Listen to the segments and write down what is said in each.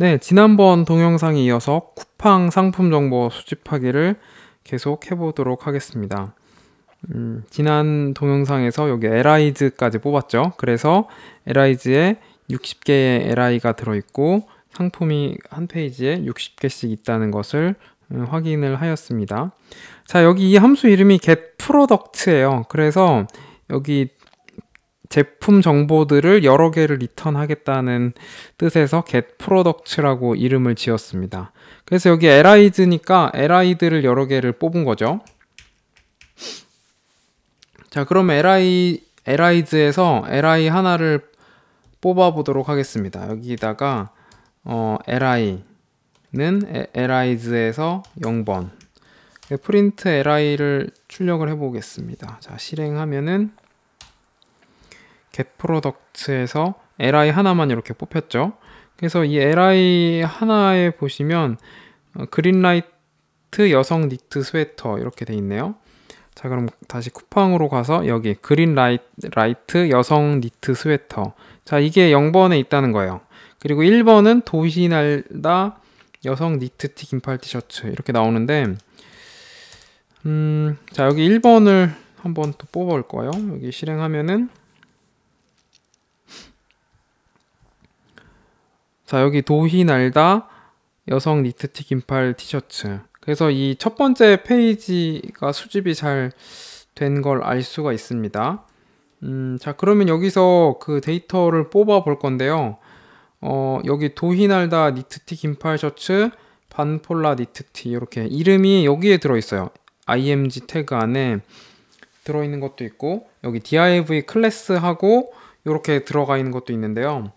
네, 지난번 동영상에 이어서 쿠팡 상품 정보 수집하기를 계속 해보도록 하겠습니다. 음, 지난 동영상에서 여기 LI즈까지 뽑았죠. 그래서 LI즈에 60개의 LI가 들어있고 상품이 한 페이지에 60개씩 있다는 것을 음, 확인을 하였습니다. 자, 여기 이 함수 이름이 getProduct예요. 그래서 여기 제품 정보들을 여러 개를 리턴하겠다는 뜻에서 getProduct라고 이름을 지었습니다. 그래서 여기 lids니까 l i 들를 여러 개를 뽑은 거죠. 자, 그럼 li, l i d 에서 li 하나를 뽑아보도록 하겠습니다. 여기다가 어, li는 lids에서 0번 프린트 li를 출력을 해보겠습니다. 자, 실행하면은 갭 프로덕트에서 LI 하나만 이렇게 뽑혔죠. 그래서 이 LI 하나에 보시면 어, 그린라이트 여성 니트 스웨터 이렇게 돼 있네요. 자 그럼 다시 쿠팡으로 가서 여기 그린라이트 여성 니트 스웨터 자 이게 0번에 있다는 거예요. 그리고 1번은 도시날다 여성 니트 티 긴팔 티셔츠 이렇게 나오는데 음, 자 여기 1번을 한번 또 뽑아올 거예요. 여기 실행하면은 자, 여기 도희 날다 여성 니트티 긴팔 티셔츠. 그래서 이 첫 번째 페이지가 수집이 잘 된 걸 알 수가 있습니다. 음, 자, 그러면 여기서 그 데이터를 뽑아 볼 건데요. 어, 여기 도희 날다 니트티 긴팔 셔츠, 반폴라 니트티 이렇게 이름이 여기에 들어 있어요. img 태그 안에 들어 있는 것도 있고 여기 div 클래스하고 이렇게 들어가 있는 것도 있는데요.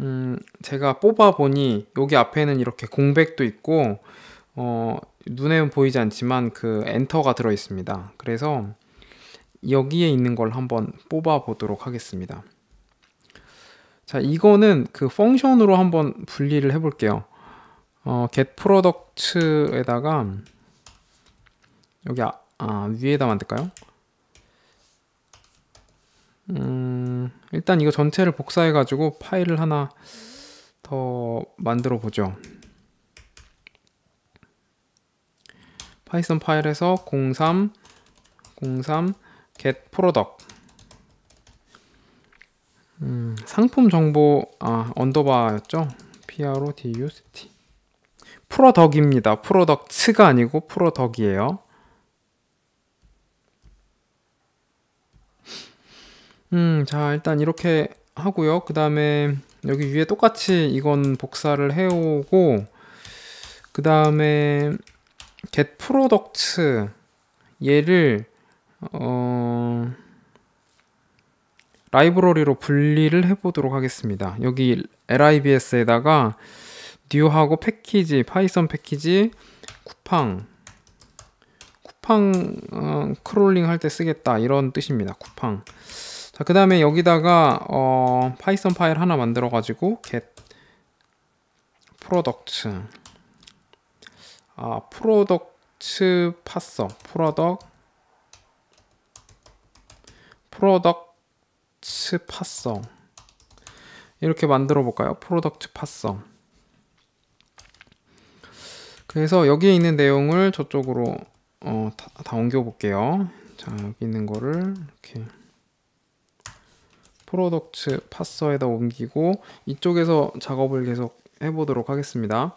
음, 제가 뽑아보니 여기 앞에는 이렇게 공백도 있고 어, 눈에는 보이지 않지만 그 엔터가 들어 있습니다. 그래서 여기에 있는 걸 한번 뽑아 보도록 하겠습니다. 자, 이거는 그 펑션으로 한번 분리를 해 볼게요. 어, get product에다가 여기 아, 아 위에다 만들까요? 음 일단 이거 전체를 복사해 가지고 파일을 하나 더 만들어 보죠 파이썬 파일에서 03 03 get product 음, 상품 정보 아 언더바였죠 pro duct 프로덕입니다 프로덕츠가 아니고 프로덕이에요 음, 자, 일단 이렇게 하고요. 그 다음에 여기 위에 똑같이 이건 복사를 해오고, 그 다음에 get product 얘를 어, 라이브러리로 분리를 해보도록 하겠습니다. 여기 libs에다가 new하고 패키지, 파이썬 패키지, 쿠팡, 쿠팡 어, 크롤링 할 때 쓰겠다 이런 뜻입니다. 쿠팡. 자, 그 다음에 여기다가 어, 파이썬 파일 하나 만들어 가지고 get product 아, product 파서 product product 파서 이렇게 만들어 볼까요? product 파서 그래서 여기에 있는 내용을 저쪽으로 어, 다, 다 옮겨 볼게요. 자, 여기 있는 거를 이렇게 프로덕트 파서에다 옮기고 이쪽에서 작업을 계속 해보도록 하겠습니다.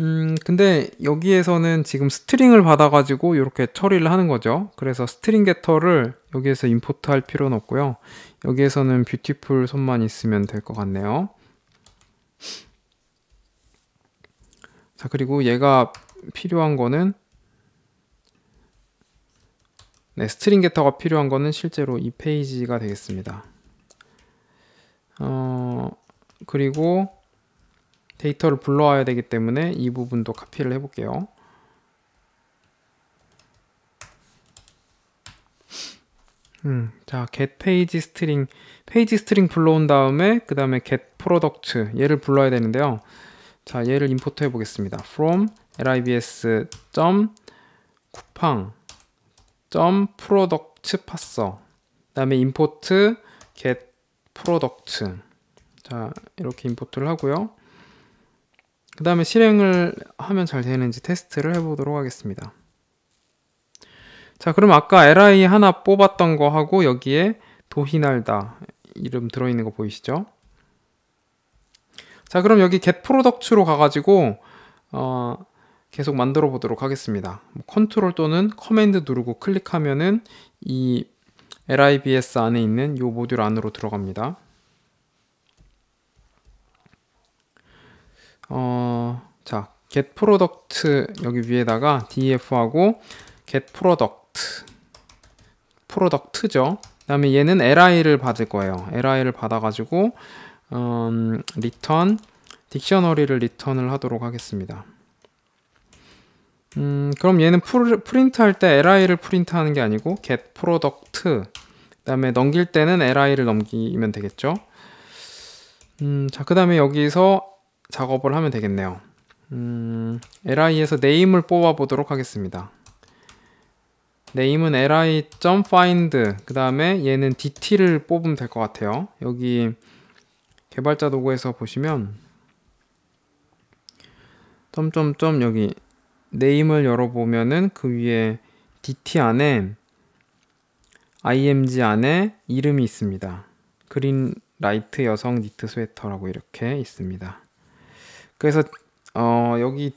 음, 근데 여기에서는 지금 스트링을 받아가지고 이렇게 처리를 하는 거죠. 그래서 스트링 게터를 여기에서 임포트 할 필요는 없고요. 여기에서는 뷰티풀 손만 있으면 될 것 같네요. 자, 그리고 얘가 필요한 거는 네, 스트링 게터가 필요한 거는 실제로 이 페이지가 되겠습니다. 어, 그리고 데이터를 불러와야 되기 때문에 이 부분도 카피를 해볼게요. 음, 자, get page string, 페이지 스트링 불러온 다음에 그 다음에 get product 얘를 불러야 되는데요. 자, 얘를 임포트 해 보겠습니다. from libs 점 쿠팡 점 product 파서 그다음에 import get 프로덕트 자 이렇게 임포트를 하고요 그 다음에 실행을 하면 잘 되는지 테스트를 해보도록 하겠습니다 자 그럼 아까 li 하나 뽑았던 거 하고 여기에 도희날다 이름 들어있는 거 보이시죠 자 그럼 여기 get product로 가가지고 어, 계속 만들어 보도록 하겠습니다 컨트롤 뭐 또는 커맨드 누르고 클릭하면은 이 LIBS 안에 있는 이 모듈 안으로 들어갑니다. 어, 자, get product 여기 위에다가 d f 하고 get product product죠. 그다음에 얘는 li를 받을 거예요. li를 받아가지고 음, return 딕셔너리를 리턴을 하도록 하겠습니다. 음, 그럼 얘는 프로, 프린트 할때 li를 프린트 하는 게 아니고 get product 그다음에 넘길 때는 li를 넘기면 되겠죠. 음, 자, 그다음에 여기서 작업을 하면 되겠네요. 음, li에서 name을 뽑아 보도록 하겠습니다. 네임은 li.find 그다음에 얘는 dt를 뽑으면 될 것 같아요. 여기 개발자 도구에서 보시면 점점점 여기 네임을 열어보면은 그 위에 dt 안에 img 안에 이름이 있습니다. 그린 라이트 여성 니트 스웨터라고 이렇게 있습니다. 그래서 어, 여기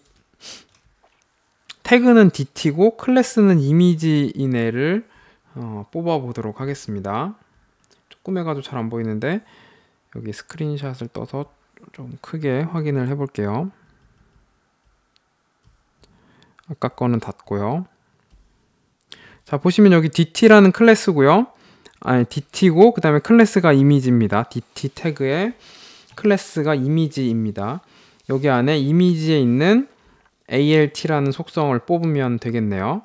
태그는 dt고 클래스는 이미지이내를 어, 뽑아보도록 하겠습니다. 조금 해가지고 잘 안 보이는데 여기 스크린샷을 떠서 좀 크게 확인을 해볼게요. 아까 거는 닫고요. 자, 보시면 여기 DT라는 클래스고요. 아니, DT고 그다음에 클래스가 이미지입니다. DT 태그에 클래스가 이미지입니다. 여기 안에 이미지에 있는 ALT라는 속성을 뽑으면 되겠네요.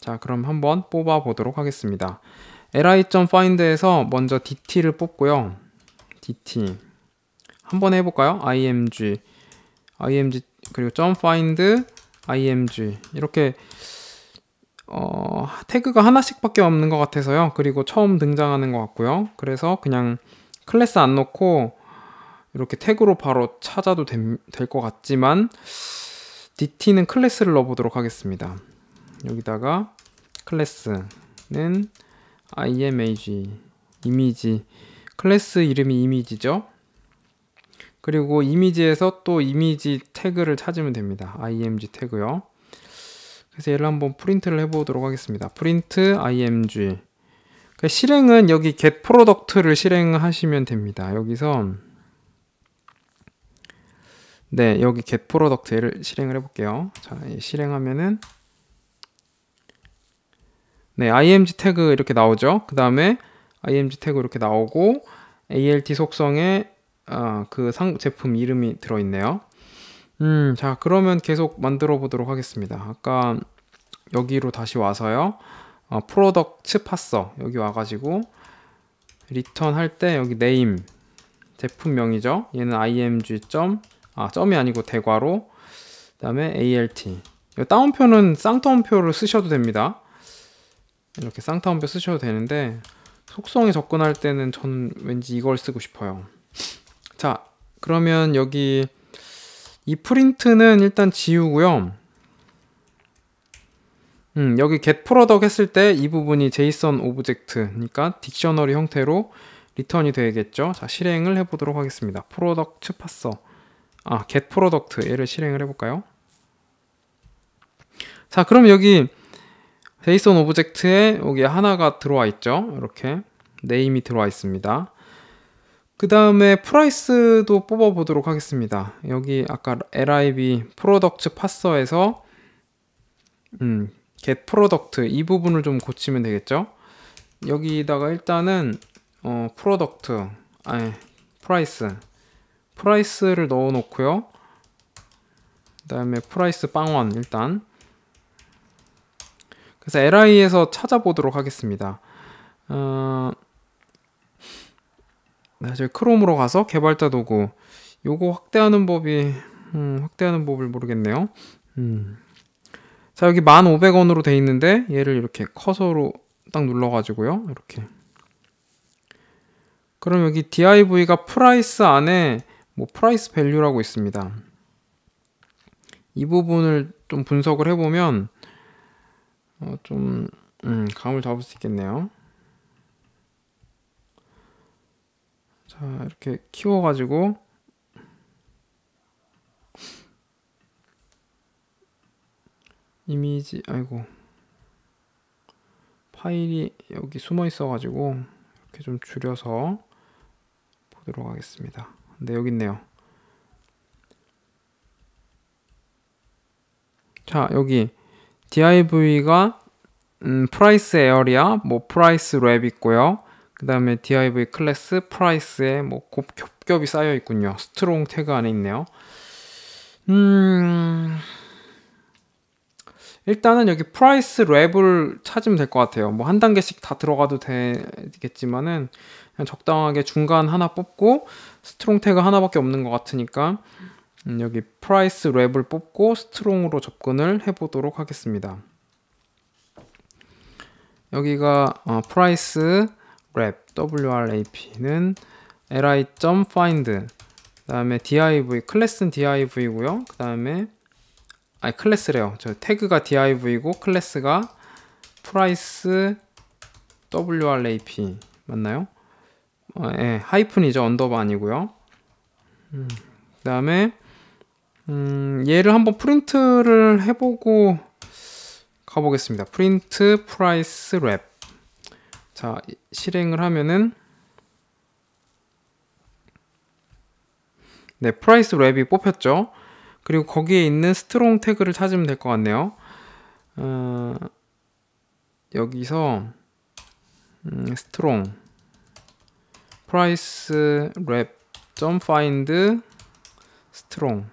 자, 그럼 한번 뽑아 보도록 하겠습니다. li.find에서 먼저 DT를 뽑고요. DT 한번 해볼까요? img img 그리고 .find img 이렇게 어, 태그가 하나씩밖에 없는 것 같아서요. 그리고 처음 등장하는 것 같고요. 그래서 그냥 클래스 안 넣고 이렇게 태그로 바로 찾아도 될 것 같지만 dt는 클래스를 넣어보도록 하겠습니다. 여기다가 클래스는 i m g 이미지 클래스 이름이 이미지죠. 그리고 이미지에서 또 이미지 태그를 찾으면 됩니다. img 태그요. 그래서 얘를 한번 프린트를 해보도록 하겠습니다. 프린트 img 그 실행은 여기 get product를 실행하시면 됩니다. 여기서 네 여기 get product를 실행을 해볼게요. 자 실행하면은 네 img 태그 이렇게 나오죠. 그 다음에 img 태그 이렇게 나오고 alt 속성에 아, 그 상, 제품 이름이 들어있네요. 음, 자, 그러면 계속 만들어 보도록 하겠습니다. 아까 여기로 다시 와서요. 어, 프로덕트 팠어. 여기 와가지고 리턴 할 때 여기 네임 제품명이죠. 얘는 img. 아, 점이 아니고 대괄호. 그 다음에 alt. 다운표는 쌍따옴표를 쓰셔도 됩니다. 이렇게 쌍따옴표 쓰셔도 되는데 속성에 접근할 때는 전 왠지 이걸 쓰고 싶어요. 자, 그러면 여기 이 프린트는 일단 지우고요. 음, 여기 get product 했을 때 이 부분이 JSON 오브젝트니까 딕셔너리 형태로 리턴이 되겠죠. 자, 실행을 해보도록 하겠습니다. product 파서 아, get product 얘를 실행을 해볼까요? 자, 그럼 여기 JSON 오브젝트에 여기 하나가 들어와 있죠. 이렇게 네임이 들어와 있습니다. 그 다음에 프라이스도 뽑아보도록 하겠습니다. 여기 아까 LIB 프로덕트 파서에서 음, get p r o d 이 부분을 좀 고치면 되겠죠? 여기다가 일단은 어, 프로덕트 아니 프라이스 프라이스를 넣어 놓고요. 그 다음에 프라이스 빵원 일단 그래서 LI에서 찾아보도록 하겠습니다. 어... 사실 네, 크롬으로 가서 개발자 도구 요거 확대하는 법이 음, 확대하는 법을 모르겠네요. 음. 자 여기 1,500원으로 돼 있는데 얘를 이렇게 커서로 딱 눌러가지고요. 이렇게 그럼 여기 DIV가 프라이스 안에 뭐 프라이스 밸류라고 있습니다. 이 부분을 좀 분석을 해보면 어, 좀 음, 감을 잡을 수 있겠네요. 자, 이렇게 키워가지고 이미지, 아이고 파일이 여기 숨어 있어가지고 이렇게 좀 줄여서 보도록 하겠습니다. 근데 여기 있네요. 자, 여기 div가 음, price area, 뭐 price 랩 있고요. 그 다음에 div 클래스 프라이스에 뭐 곱, 겹겹이 쌓여 있군요. 스트롱 태그 안에 있네요. 음... 일단은 여기 프라이스 랩을 찾으면 될 것 같아요. 뭐 한 단계씩 다 들어가도 되겠지만은 그냥 적당하게 중간 하나 뽑고 스트롱 태그 하나밖에 없는 것 같으니까 음 여기 프라이스 랩을 뽑고 스트롱으로 접근을 해보도록 하겠습니다. 여기가 어, 프라이스 wrap wrap는 li.find 그 다음에 div 클래스는 div고요 이그 다음에 아니 클래스래요 저 태그가 div고 이 클래스가 price wrap 맞나요? 어, 예, 하이픈이죠 언더바 아니고요 음, 그 다음에 음, 얘를 한번 프린트를 해보고 가보겠습니다 프린트 프라이스 랩 자, 실행을 하면은 네, 프라이스 랩이 뽑혔죠. 그리고 거기에 있는 스트롱 태그를 찾으면 될 것 같네요. 어, 여기서 음, 스트롱 프라이스 랩점 파인드 스트롱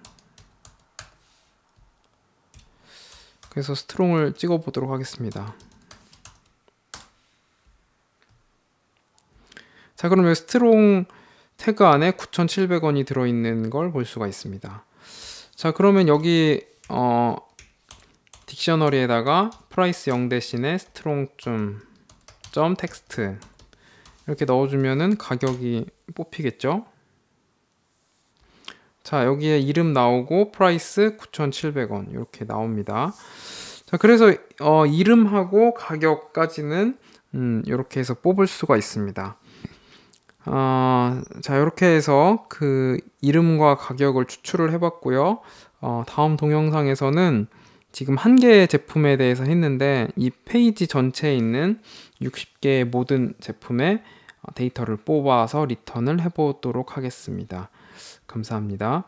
그래서 스트롱을 찍어 보도록 하겠습니다. 자, 그러면 스트롱 태그 안에 9,700원이 들어있는 걸 볼 수가 있습니다. 자, 그러면 여기 어, 딕셔너리에다가 프라이스 0 대신에 스트롱 좀, 점 텍스트 이렇게 넣어주면은 가격이 뽑히겠죠? 자 여기에 이름 나오고 프라이스 9,700원 이렇게 나옵니다. 자 그래서 어, 이름하고 가격까지는 음, 이렇게 해서 뽑을 수가 있습니다. 어, 자, 이렇게 해서 그 이름과 가격을 추출을 해봤고요. 어, 다음 동영상에서는 지금 한 개의 제품에 대해서 했는데 이 페이지 전체에 있는 60개의 모든 제품의 어, 데이터를 뽑아서 리턴을 해보도록 하겠습니다. 감사합니다.